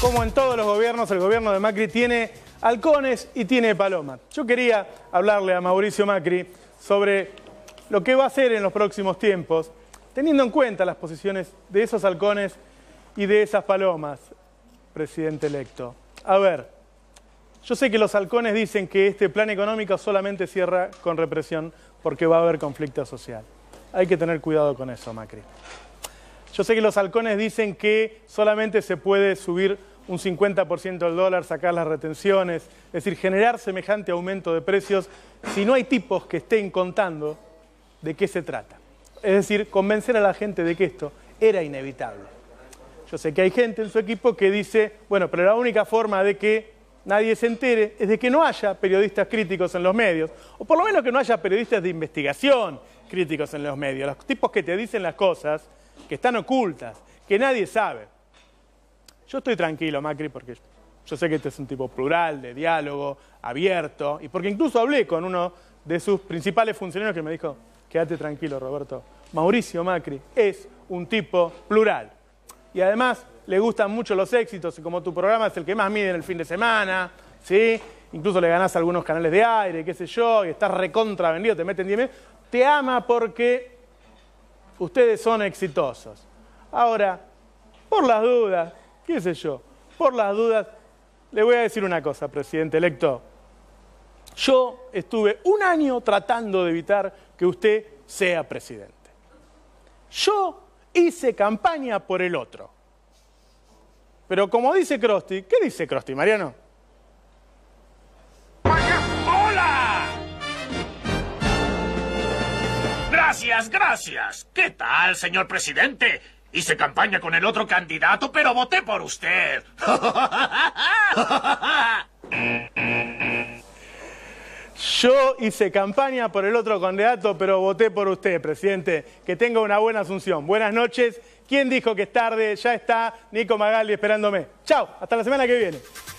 como en todos los gobiernos, el gobierno de Macri tiene halcones y tiene palomas. Yo quería hablarle a Mauricio Macri sobre lo que va a hacer en los próximos tiempos, teniendo en cuenta las posiciones de esos halcones y de esas palomas, presidente electo. A ver, yo sé que los halcones dicen que este plan económico solamente cierra con represión porque va a haber conflicto social. Hay que tener cuidado con eso, Macri. Yo sé que los halcones dicen que solamente se puede subir un 50% del dólar, sacar las retenciones, es decir, generar semejante aumento de precios si no hay tipos que estén contando de qué se trata. Es decir, convencer a la gente de que esto era inevitable. Yo sé que hay gente en su equipo que dice, bueno, pero la única forma de que nadie se entere es de que no haya periodistas críticos en los medios, o por lo menos que no haya periodistas de investigación críticos en los medios, los tipos que te dicen las cosas que están ocultas, que nadie sabe. Yo estoy tranquilo, Macri, porque yo sé que este es un tipo plural, de diálogo, abierto, y porque incluso hablé con uno de sus principales funcionarios que me dijo, quédate tranquilo, Roberto, Mauricio Macri es un tipo plural. Y además le gustan mucho los éxitos, y como tu programa es el que más mide en el fin de semana, ¿sí? incluso le ganás algunos canales de aire, qué sé yo, y estás recontra vendido, te meten 10 mil, te ama porque ustedes son exitosos. Ahora, por las dudas, qué sé yo, por las dudas, le voy a decir una cosa, presidente electo. Yo estuve un año tratando de evitar que usted sea presidente. Yo hice campaña por el otro. Pero como dice Crosti, ¿qué dice Crosti, Mariano? ¡Hola! Gracias, gracias. ¿Qué tal, señor presidente? Hice campaña con el otro candidato, pero voté por usted. Yo hice campaña por el otro candidato, pero voté por usted, presidente. Que tenga una buena asunción. Buenas noches. ¿Quién dijo que es tarde? Ya está Nico Magali esperándome. Chao, hasta la semana que viene.